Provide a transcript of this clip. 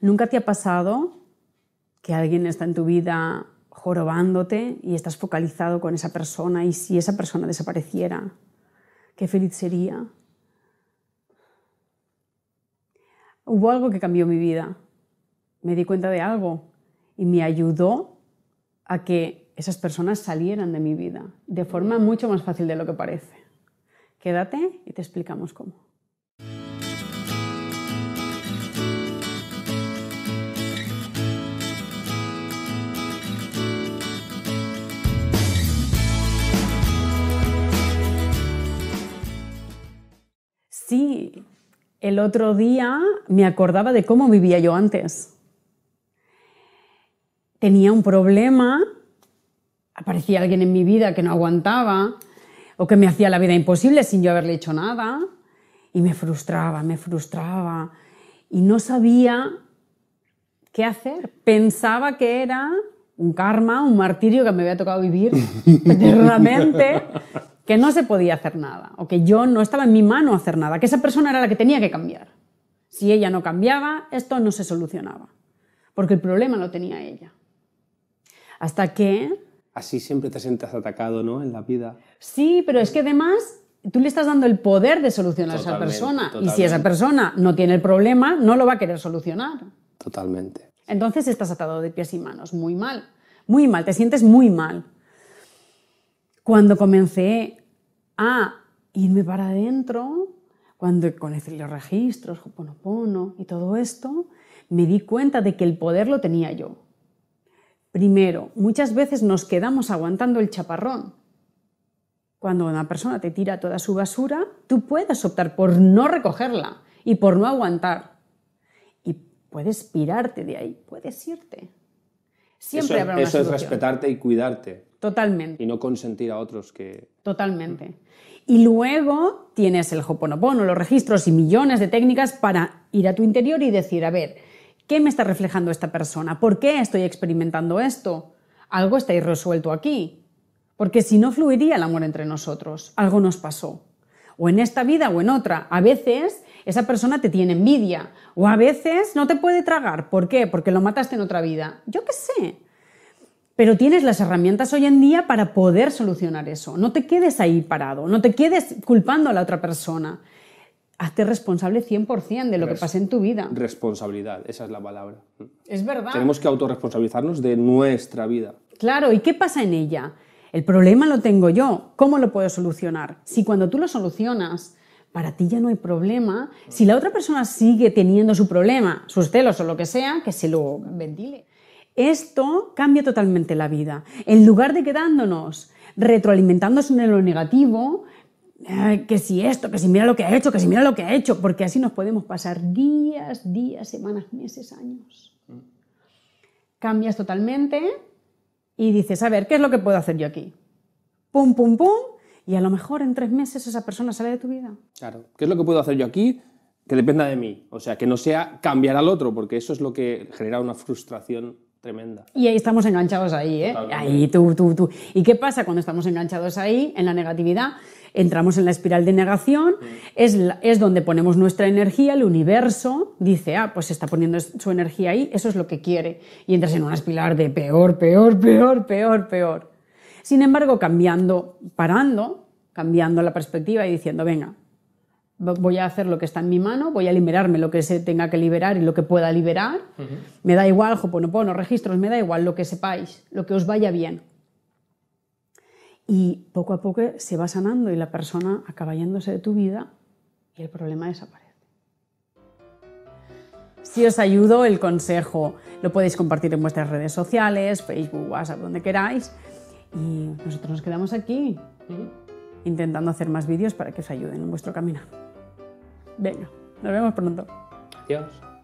¿Nunca te ha pasado que alguien está en tu vida jorobándote y estás focalizado con esa persona y si esa persona desapareciera, qué feliz sería? Hubo algo que cambió mi vida. Me di cuenta de algo y me ayudó a que esas personas salieran de mi vida de forma mucho más fácil de lo que parece. Quédate y te explicamos cómo. el otro día me acordaba de cómo vivía yo antes. Tenía un problema, aparecía alguien en mi vida que no aguantaba o que me hacía la vida imposible sin yo haberle hecho nada y me frustraba, me frustraba y no sabía qué hacer. Pensaba que era un karma, un martirio que me había tocado vivir eternamente que no se podía hacer nada, o que yo no estaba en mi mano hacer nada, que esa persona era la que tenía que cambiar. Si ella no cambiaba, esto no se solucionaba, porque el problema lo tenía ella. Hasta que... Así siempre te sientes atacado, ¿no? En la vida. Sí, pero es que además tú le estás dando el poder de solucionar a esa persona. Y si esa persona no tiene el problema, no lo va a querer solucionar. Totalmente. Entonces estás atado de pies y manos, muy mal. Muy mal, te sientes muy mal. Cuando comencé a irme para adentro, cuando conocí este, los registros, juponopono y todo esto, me di cuenta de que el poder lo tenía yo. Primero, muchas veces nos quedamos aguantando el chaparrón. Cuando una persona te tira toda su basura, tú puedes optar por no recogerla y por no aguantar. Y puedes pirarte de ahí, puedes irte. Siempre habrá una Eso es respetarte y cuidarte. Y no consentir a otros que... Totalmente. Y luego tienes el hoponopono, los registros y millones de técnicas para ir a tu interior y decir, a ver, ¿qué me está reflejando esta persona? ¿Por qué estoy experimentando esto? Algo está irresuelto aquí. Porque si no fluiría el amor entre nosotros, algo nos pasó. O en esta vida o en otra. A veces esa persona te tiene envidia. O a veces no te puede tragar. ¿Por qué? Porque lo mataste en otra vida. Yo qué sé pero tienes las herramientas hoy en día para poder solucionar eso. No te quedes ahí parado, no te quedes culpando a la otra persona. Hazte responsable 100% de lo que pasa en tu vida. Responsabilidad, esa es la palabra. Es verdad. Tenemos que autorresponsabilizarnos de nuestra vida. Claro, ¿y qué pasa en ella? El problema lo tengo yo, ¿cómo lo puedo solucionar? Si cuando tú lo solucionas, para ti ya no hay problema, si la otra persona sigue teniendo su problema, sus celos o lo que sea, que se lo ventile. Esto cambia totalmente la vida. En lugar de quedándonos retroalimentándonos en lo negativo, que si esto, que si mira lo que ha hecho, que si mira lo que ha hecho, porque así nos podemos pasar días, días, semanas, meses, años. Mm. Cambias totalmente y dices, a ver, ¿qué es lo que puedo hacer yo aquí? Pum, pum, pum, y a lo mejor en tres meses esa persona sale de tu vida. Claro, ¿qué es lo que puedo hacer yo aquí que dependa de mí? O sea, que no sea cambiar al otro, porque eso es lo que genera una frustración tremenda. Y ahí estamos enganchados ahí, ¿eh? Ahí tú, tú, tú. ¿Y qué pasa cuando estamos enganchados ahí, en la negatividad? Entramos en la espiral de negación, es, es donde ponemos nuestra energía, el universo dice, ah, pues está poniendo su energía ahí, eso es lo que quiere. Y entras en una espiral de peor, peor, peor, peor, peor. Sin embargo, cambiando, parando, cambiando la perspectiva y diciendo, venga, voy a hacer lo que está en mi mano, voy a liberarme lo que se tenga que liberar y lo que pueda liberar. Me da igual, no no registros, me da igual lo que sepáis, lo que os vaya bien. Y poco a poco se va sanando y la persona acaba yéndose de tu vida y el problema desaparece. Si os ayudo, el consejo lo podéis compartir en vuestras redes sociales, Facebook, WhatsApp, donde queráis. Y nosotros nos quedamos aquí intentando hacer más vídeos para que os ayuden en vuestro camino. Venga, nos vemos pronto. Adiós.